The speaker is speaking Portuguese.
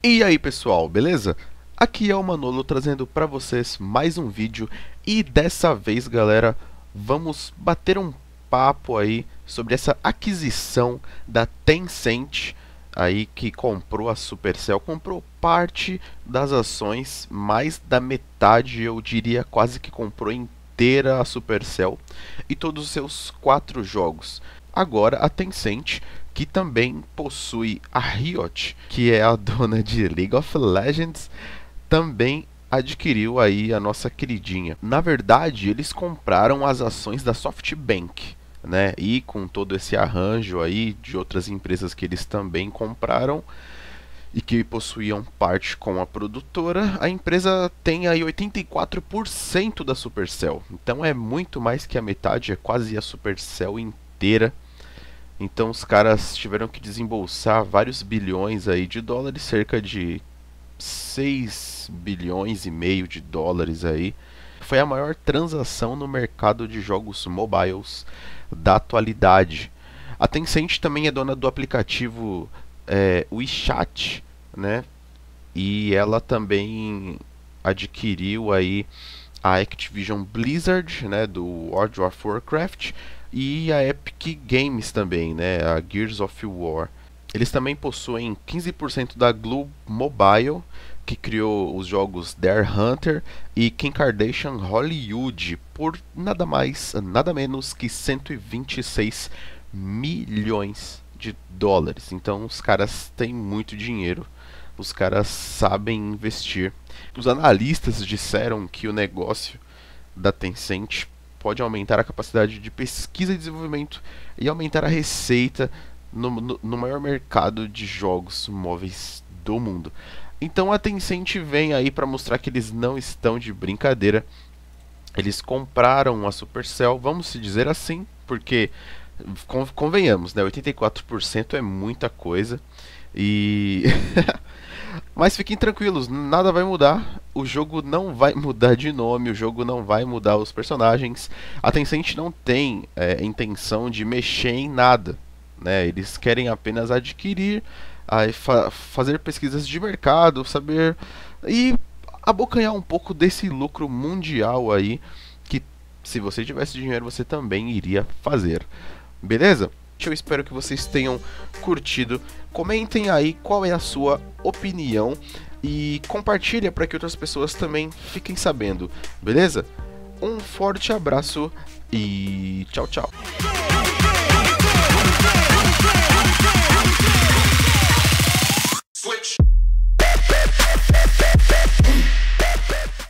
E aí pessoal, beleza? Aqui é o Manolo trazendo para vocês mais um vídeo e dessa vez galera, vamos bater um papo aí sobre essa aquisição da Tencent aí que comprou a Supercell, comprou parte das ações, mais da metade eu diria quase que comprou inteira a Supercell e todos os seus quatro jogos agora a Tencent, que também possui a Riot, que é a dona de League of Legends, também adquiriu aí a nossa queridinha. Na verdade, eles compraram as ações da SoftBank, né? E com todo esse arranjo aí de outras empresas que eles também compraram, e que possuíam parte com a produtora, a empresa tem aí 84% da Supercell. Então é muito mais que a metade, é quase a Supercell inteira então os caras tiveram que desembolsar vários bilhões aí de dólares, cerca de 6 bilhões e meio de dólares aí. Foi a maior transação no mercado de jogos mobiles da atualidade. A Tencent também é dona do aplicativo é, WeChat, né? E ela também adquiriu aí a Activision Blizzard, né, do World of Warcraft, e a Epic Games também, né, a Gears of War. Eles também possuem 15% da Glue Mobile, que criou os jogos Dare Hunter e Kim Kardashian Hollywood por nada mais, nada menos que 126 milhões de dólares. Então os caras têm muito dinheiro, os caras sabem investir. Os analistas disseram que o negócio da Tencent pode aumentar a capacidade de pesquisa e desenvolvimento e aumentar a receita no, no, no maior mercado de jogos móveis do mundo. Então a Tencent vem aí para mostrar que eles não estão de brincadeira. Eles compraram a Supercell, vamos se dizer assim, porque convenhamos, né? 84% é muita coisa. E Mas fiquem tranquilos, nada vai mudar o jogo não vai mudar de nome, o jogo não vai mudar os personagens. A Tencent não tem é, intenção de mexer em nada. Né? Eles querem apenas adquirir, aí, fa fazer pesquisas de mercado, saber. e abocanhar um pouco desse lucro mundial aí. Que se você tivesse dinheiro, você também iria fazer. Beleza? Eu espero que vocês tenham curtido. Comentem aí qual é a sua opinião e compartilha para que outras pessoas também fiquem sabendo, beleza? Um forte abraço e tchau, tchau.